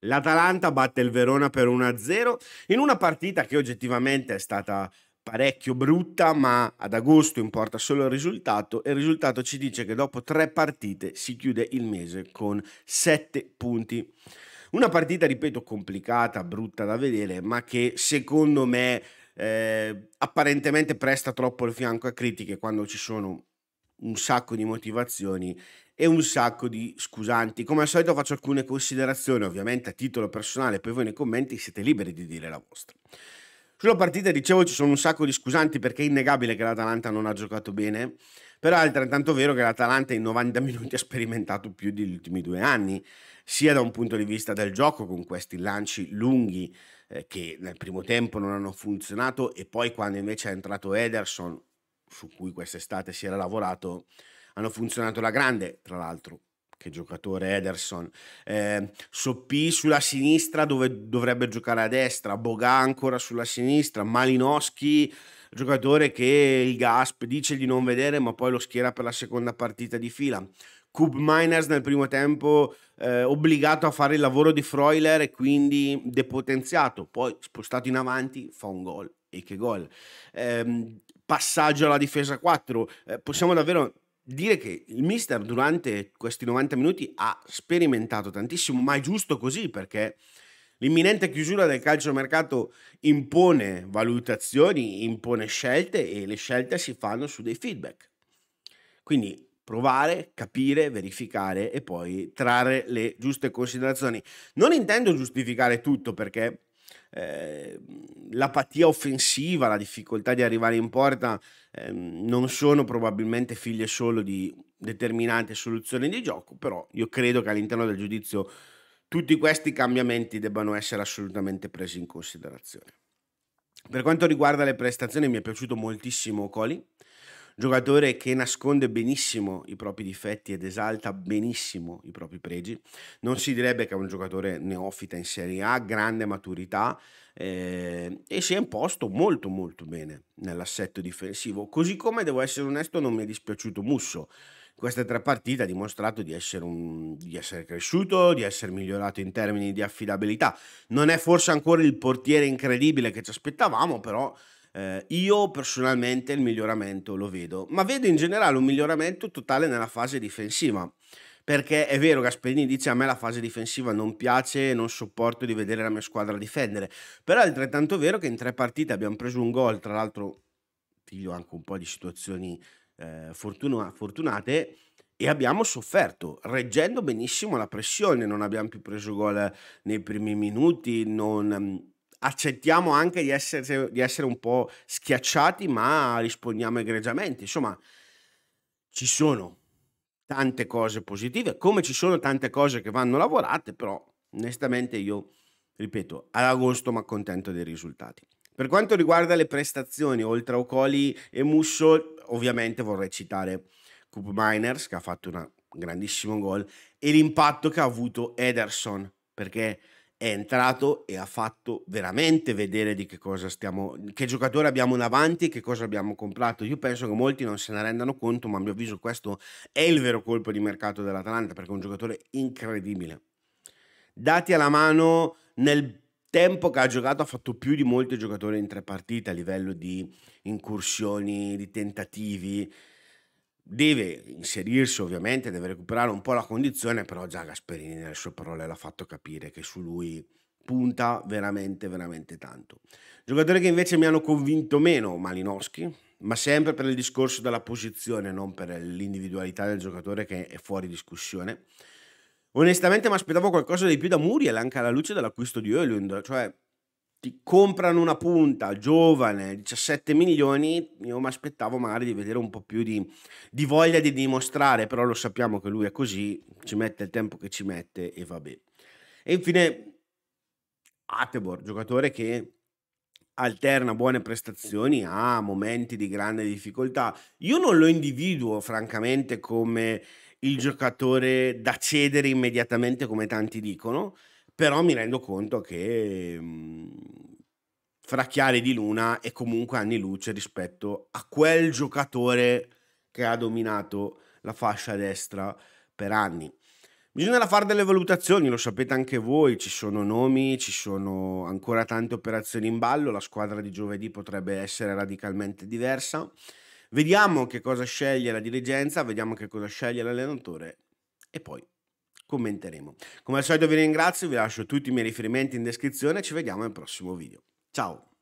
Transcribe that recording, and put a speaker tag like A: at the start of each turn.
A: L'Atalanta batte il Verona per 1-0 in una partita che oggettivamente è stata parecchio brutta, ma ad agosto importa solo il risultato e il risultato ci dice che dopo tre partite si chiude il mese con 7 punti. Una partita, ripeto, complicata, brutta da vedere, ma che secondo me eh, apparentemente presta troppo il fianco a critiche quando ci sono un sacco di motivazioni e un sacco di scusanti. Come al solito faccio alcune considerazioni, ovviamente a titolo personale, poi voi nei commenti siete liberi di dire la vostra. Sulla partita, dicevo, ci sono un sacco di scusanti perché è innegabile che l'Atalanta non ha giocato bene, però è altrettanto vero che l'Atalanta in 90 minuti ha sperimentato più degli ultimi due anni, sia da un punto di vista del gioco con questi lanci lunghi eh, che nel primo tempo non hanno funzionato e poi quando invece è entrato Ederson su cui quest'estate si era lavorato hanno funzionato alla grande, tra l'altro che giocatore Ederson, eh, Soppi sulla sinistra dove dovrebbe giocare a destra, Boga ancora sulla sinistra, Malinowski giocatore che il Gasp dice di non vedere ma poi lo schiera per la seconda partita di fila. Cub Miners nel primo tempo eh, obbligato a fare il lavoro di Freuler e quindi depotenziato, poi spostato in avanti fa un gol e che gol. Eh, passaggio alla difesa 4, eh, possiamo davvero dire che il mister durante questi 90 minuti ha sperimentato tantissimo, ma è giusto così perché l'imminente chiusura del calcio mercato impone valutazioni, impone scelte e le scelte si fanno su dei feedback. Quindi provare, capire, verificare e poi trarre le giuste considerazioni. Non intendo giustificare tutto perché Ehm, l'apatia offensiva, la difficoltà di arrivare in porta ehm, non sono probabilmente figlie solo di determinate soluzioni di gioco, però io credo che all'interno del giudizio tutti questi cambiamenti debbano essere assolutamente presi in considerazione. Per quanto riguarda le prestazioni mi è piaciuto moltissimo Coli, giocatore che nasconde benissimo i propri difetti ed esalta benissimo i propri pregi. Non si direbbe che è un giocatore neofita in Serie A, grande maturità eh, e si è imposto molto molto bene nell'assetto difensivo. Così come devo essere onesto, non mi è dispiaciuto Musso queste tre partite ha dimostrato di essere, un, di essere, cresciuto, di essere migliorato in termini di affidabilità. Non è forse ancora il portiere incredibile che ci aspettavamo, però eh, io personalmente il miglioramento lo vedo, ma vedo in generale un miglioramento totale nella fase difensiva. Perché è vero, Gasperini dice a me la fase difensiva non piace, non sopporto di vedere la mia squadra difendere. Però è altrettanto vero che in tre partite abbiamo preso un gol, tra l'altro figlio anche un po' di situazioni eh, fortuna, fortunate, e abbiamo sofferto, reggendo benissimo la pressione, non abbiamo più preso gol nei primi minuti, non accettiamo anche di essere, di essere un po' schiacciati, ma rispondiamo egregiamente. Insomma, ci sono tante cose positive, come ci sono tante cose che vanno lavorate, però onestamente io, ripeto, ad agosto mi accontento dei risultati. Per quanto riguarda le prestazioni, oltre a Ocoli e Musso, ovviamente vorrei citare Coop Miners che ha fatto un grandissimo gol e l'impatto che ha avuto Ederson, perché è entrato e ha fatto veramente vedere di che cosa stiamo, che giocatore abbiamo in avanti, che cosa abbiamo comprato. Io penso che molti non se ne rendano conto, ma a mio avviso questo è il vero colpo di mercato dell'Atalanta perché è un giocatore incredibile. Dati alla mano, nel tempo che ha giocato ha fatto più di molti giocatori in tre partite a livello di incursioni, di tentativi deve inserirsi ovviamente, deve recuperare un po' la condizione, però già Gasperini nelle sue parole l'ha fatto capire che su lui punta veramente veramente tanto. Giocatore che invece mi hanno convinto meno, Malinowski, ma sempre per il discorso della posizione, non per l'individualità del giocatore che è fuori discussione. Onestamente mi aspettavo qualcosa di più da Muriel anche alla luce dell'acquisto di Oilund, cioè ti comprano una punta giovane, 17 milioni, io mi aspettavo magari di vedere un po' più di, di, voglia di dimostrare, però lo sappiamo che lui è così, ci mette il tempo che ci mette e va bene. E infine Atebor, giocatore che alterna buone prestazioni a momenti di grande difficoltà. Io non lo individuo francamente come il giocatore da cedere immediatamente come tanti dicono, però mi rendo conto che mh, mhmm, fra chiari di luna è comunque anni luce rispetto a quel giocatore che ha dominato la fascia destra per anni. Bisognerà fare delle valutazioni, lo sapete anche voi, ci sono nomi, ci sono ancora tante operazioni in ballo, la squadra di giovedì potrebbe essere radicalmente diversa. Vediamo che cosa sceglie la dirigenza, vediamo che cosa sceglie l'allenatore e poi commenteremo. Come al solito vi ringrazio, vi lascio tutti i miei riferimenti in descrizione e ci vediamo nel prossimo video. Ciao!